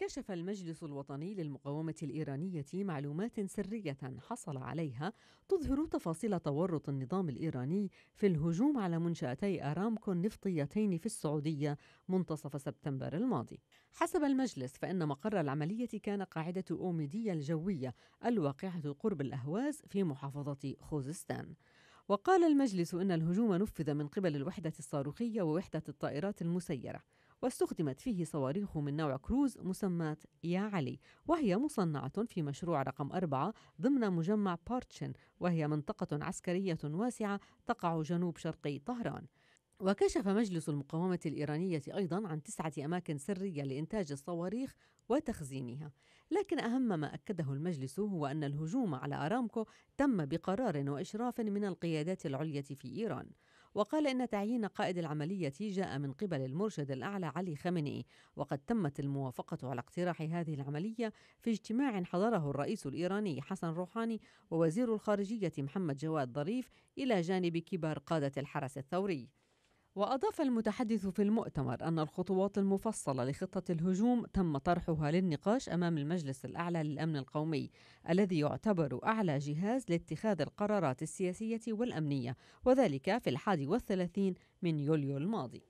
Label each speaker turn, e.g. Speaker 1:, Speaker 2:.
Speaker 1: كشف المجلس الوطني للمقاومة الإيرانية معلومات سرية حصل عليها تظهر تفاصيل تورط النظام الإيراني في الهجوم على منشأتي أرامكو النفطيتين في السعودية منتصف سبتمبر الماضي. حسب المجلس فإن مقر العملية كان قاعدة أوميدية الجوية الواقعة قرب الأهواز في محافظة خوزستان. وقال المجلس إن الهجوم نفذ من قبل الوحدة الصاروخية ووحدة الطائرات المسيرة. واستخدمت فيه صواريخ من نوع كروز مسماة يا علي وهي مصنعة في مشروع رقم أربعة ضمن مجمع بارتشن وهي منطقة عسكرية واسعة تقع جنوب شرقي طهران وكشف مجلس المقاومة الإيرانية أيضا عن تسعة أماكن سرية لإنتاج الصواريخ وتخزينها لكن أهم ما أكده المجلس هو أن الهجوم على أرامكو تم بقرار وإشراف من القيادات العليا في إيران وقال إن تعيين قائد العملية جاء من قبل المرشد الأعلى علي خامنئي وقد تمت الموافقة على اقتراح هذه العملية في اجتماع حضره الرئيس الإيراني حسن روحاني ووزير الخارجية محمد جواد ظريف إلى جانب كبار قادة الحرس الثوري وأضاف المتحدث في المؤتمر أن الخطوات المفصلة لخطة الهجوم تم طرحها للنقاش أمام المجلس الأعلى للأمن القومي الذي يعتبر أعلى جهاز لاتخاذ القرارات السياسية والأمنية وذلك في الحادي والثلاثين من يوليو الماضي